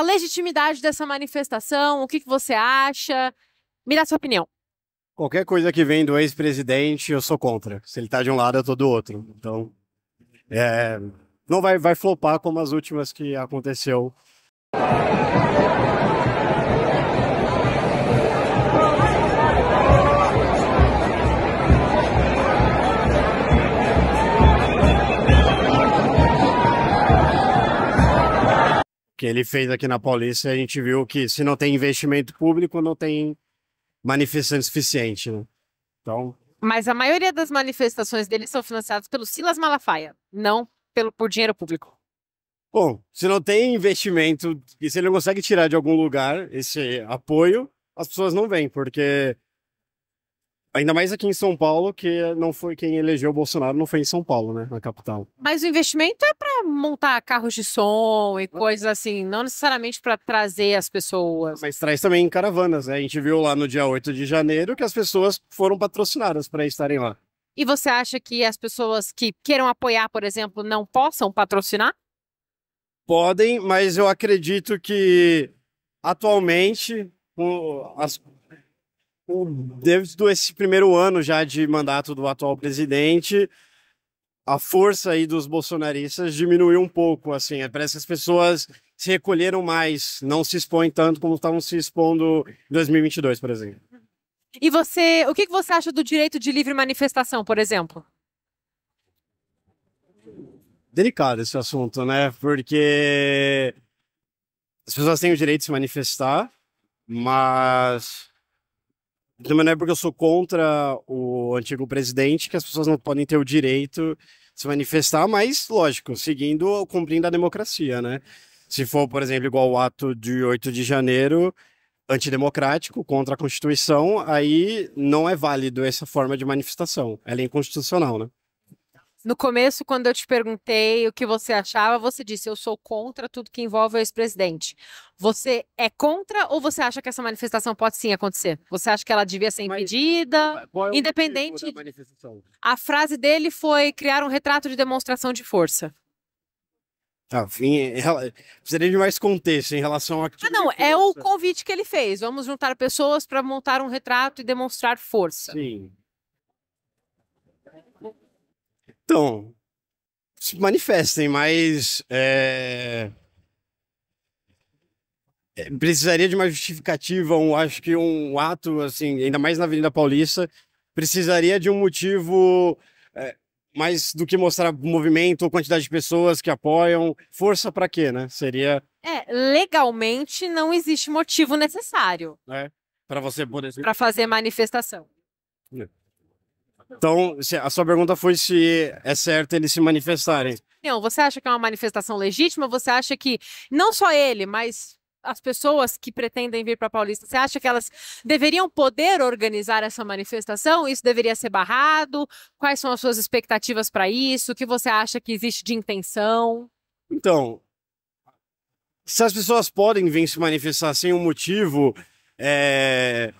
a legitimidade dessa manifestação, o que, que você acha. Me dá sua opinião. Qualquer coisa que vem do ex-presidente, eu sou contra. Se ele tá de um lado, eu tô do outro. Então, é... não vai, vai flopar como as últimas que aconteceu. que ele fez aqui na Paulista, a gente viu que se não tem investimento público, não tem manifestante suficiente. Né? Então. Mas a maioria das manifestações dele são financiadas pelo Silas Malafaia, não pelo, por dinheiro público. Bom, se não tem investimento e se ele não consegue tirar de algum lugar esse apoio, as pessoas não vêm, porque Ainda mais aqui em São Paulo, que não foi quem elegeu o Bolsonaro, não foi em São Paulo, né? Na capital. Mas o investimento é para montar carros de som e coisas assim, não necessariamente para trazer as pessoas. Mas traz também caravanas, né? A gente viu lá no dia 8 de janeiro que as pessoas foram patrocinadas para estarem lá. E você acha que as pessoas que queiram apoiar, por exemplo, não possam patrocinar? Podem, mas eu acredito que atualmente as desde esse primeiro ano já de mandato do atual presidente, a força aí dos bolsonaristas diminuiu um pouco, assim, é, parece que as pessoas se recolheram mais, não se expõem tanto como estavam se expondo em 2022, por exemplo. E você, o que você acha do direito de livre manifestação, por exemplo? Delicado esse assunto, né? Porque as pessoas têm o direito de se manifestar, mas também não é porque eu sou contra o antigo presidente que as pessoas não podem ter o direito de se manifestar, mas, lógico, seguindo, ou cumprindo a democracia, né? Se for, por exemplo, igual o ato de 8 de janeiro, antidemocrático, contra a Constituição, aí não é válido essa forma de manifestação. Ela é inconstitucional, né? No começo, quando eu te perguntei o que você achava, você disse: eu sou contra tudo que envolve o ex-presidente. Você é contra ou você acha que essa manifestação pode sim acontecer? Você acha que ela devia ser impedida? é, é independente. A frase dele foi criar um retrato de demonstração de força. Tá, enfim, precisaria de mais contexto em relação a. Ah, não, é o convite que ele fez. Vamos juntar pessoas para montar um retrato e demonstrar força. Sim. Então, se manifestem, mas. É... É, precisaria de uma justificativa, um, acho que um ato, assim, ainda mais na Avenida Paulista, precisaria de um motivo é, mais do que mostrar movimento ou quantidade de pessoas que apoiam. Força para quê, né? Seria. É, legalmente não existe motivo necessário. É. Para você poder. Para fazer manifestação. É. Então, a sua pergunta foi se é certo eles se manifestarem. Não, você acha que é uma manifestação legítima? Você acha que não só ele, mas as pessoas que pretendem vir para Paulista, você acha que elas deveriam poder organizar essa manifestação? Isso deveria ser barrado? Quais são as suas expectativas para isso? O que você acha que existe de intenção? Então, se as pessoas podem vir se manifestar sem um motivo, é...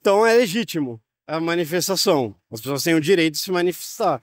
então é legítimo a manifestação. As pessoas têm o direito de se manifestar.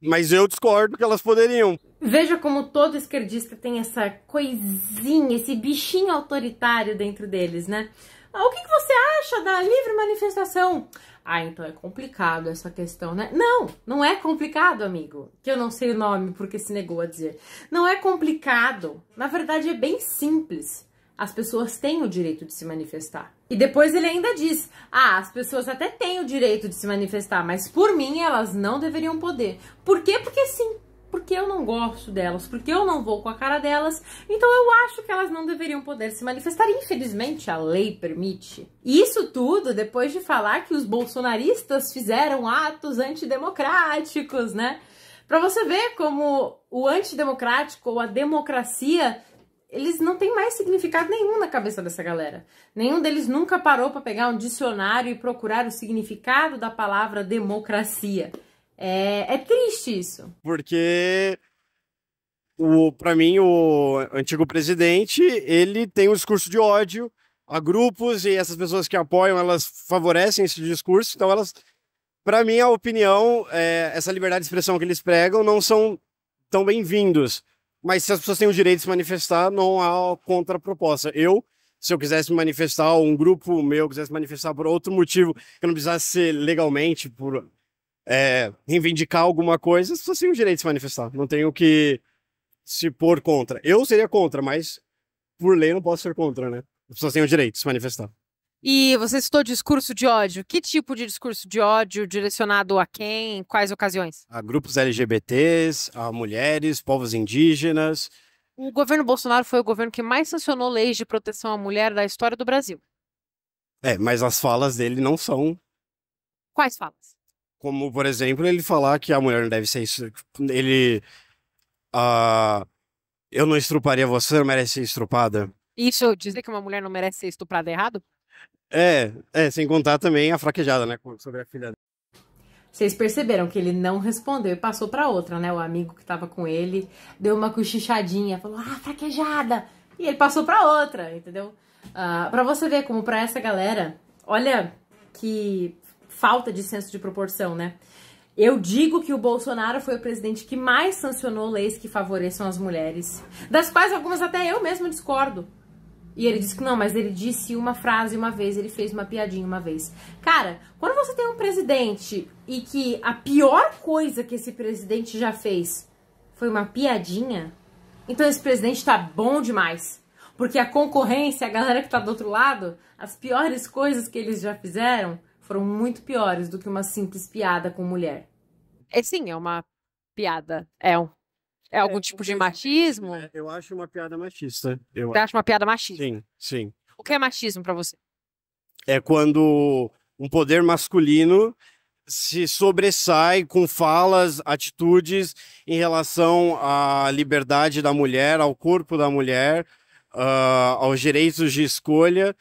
Mas eu discordo que elas poderiam. Veja como todo esquerdista tem essa coisinha, esse bichinho autoritário dentro deles, né? Ah, o que, você acha da livre manifestação? Ah, então é complicado essa questão, né? Não, não é complicado, amigo. Que eu não sei o nome porque se negou a dizer. Não é complicado. Na verdade, é bem simples. As pessoas têm o direito de se manifestar. E depois ele ainda diz: ah, as pessoas até têm o direito de se manifestar, mas por mim elas não deveriam poder. Por quê? Porque sim. Porque eu não gosto delas, porque eu não vou com a cara delas, então eu acho que elas não deveriam poder se manifestar. Infelizmente, a lei permite. Isso tudo depois de falar que os bolsonaristas fizeram atos antidemocráticos, né? Para você ver como o antidemocrático ou a democracia eles não têm mais significado nenhum na cabeça dessa galera. Nenhum deles nunca parou para pegar um dicionário e procurar o significado da palavra democracia. É, é triste isso. Porque o para mim o antigo presidente, ele tem um discurso de ódio a grupos e essas pessoas que apoiam, elas favorecem esse discurso, então elas para mim a opinião, é, essa liberdade de expressão que eles pregam não são tão bem-vindos mas se as pessoas têm o direito de se manifestar, não há contraproposta. Eu, se eu quisesse manifestar, ou um grupo meu quisesse manifestar por outro motivo, que eu não precisasse ser legalmente, por é, reivindicar alguma coisa, as pessoas têm o direito de se manifestar. Não tenho que se pôr contra. Eu seria contra, mas por lei não posso ser contra, né? As pessoas têm o direito de se manifestar. E você citou discurso de ódio. Que tipo de discurso de ódio direcionado a quem? Quais ocasiões? A grupos LGBTs, a mulheres, povos indígenas. O governo Bolsonaro foi o governo que mais sancionou leis de proteção à mulher da história do Brasil. É, mas as falas dele não são. Quais falas? Como, por exemplo, ele falar que a mulher não deve ser isso. Ele. Uh, eu não estruparia você, não merece ser estrupada. Isso, dizer que uma mulher não merece ser estuprada é errado? É, é, sem contar também a fraquejada, né, sobre a filha vocês perceberam que ele não respondeu e passou para outra, né? O amigo que tava com ele deu uma cochichadinha, falou, ah, fraquejada! E ele passou para outra, entendeu? Uh, ah, para você ver como para essa galera, olha que falta de senso de proporção, né? Eu digo que o Bolsonaro foi o presidente que mais sancionou leis que favoreçam as mulheres, das quais algumas até eu mesmo discordo. E ele disse que não, mas ele disse uma frase uma vez, ele fez uma piadinha uma vez. Cara, quando você tem um presidente e que a pior coisa que esse presidente já fez foi uma piadinha, então esse presidente tá bom demais. Porque a concorrência, a galera que tá do outro lado, as piores coisas que eles já fizeram foram muito piores do que uma simples piada com mulher. É sim, é uma piada. É um é, é algum é, tipo de machismo? É, eu acho uma piada machista. Eu Você acho. acha uma piada machista? Sim, sim. O que é machismo para você? É quando um poder masculino se sobressai com falas, atitudes em relação à liberdade da mulher, ao corpo da mulher, uh, aos direitos de escolha.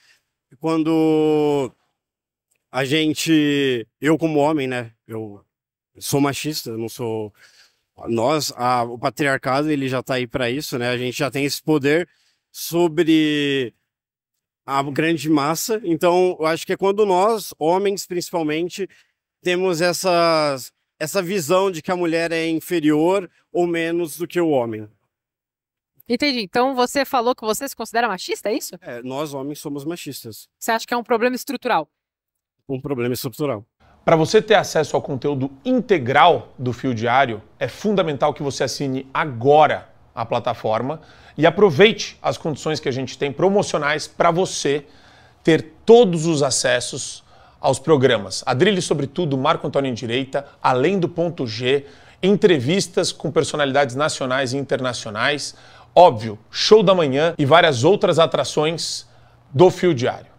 Quando a gente, eu como homem, né? Eu sou machista, não sou nós, a, o patriarcado, ele já está aí para isso, né? A gente já tem esse poder sobre a grande massa. Então, eu acho que é quando nós, homens principalmente, temos essas, essa visão de que a mulher é inferior ou menos do que o homem. Entendi. Então você falou que você se considera machista, é isso? É, nós homens somos machistas. Você acha que é um problema estrutural? Um problema estrutural. Para você ter acesso ao conteúdo integral do Fio Diário, é fundamental que você assine agora a plataforma e aproveite as condições que a gente tem promocionais para você ter todos os acessos aos programas. Adrilhe Sobretudo, Marco Antônio em Direita, Além do Ponto G, entrevistas com personalidades nacionais e internacionais, óbvio, show da manhã e várias outras atrações do Fio Diário.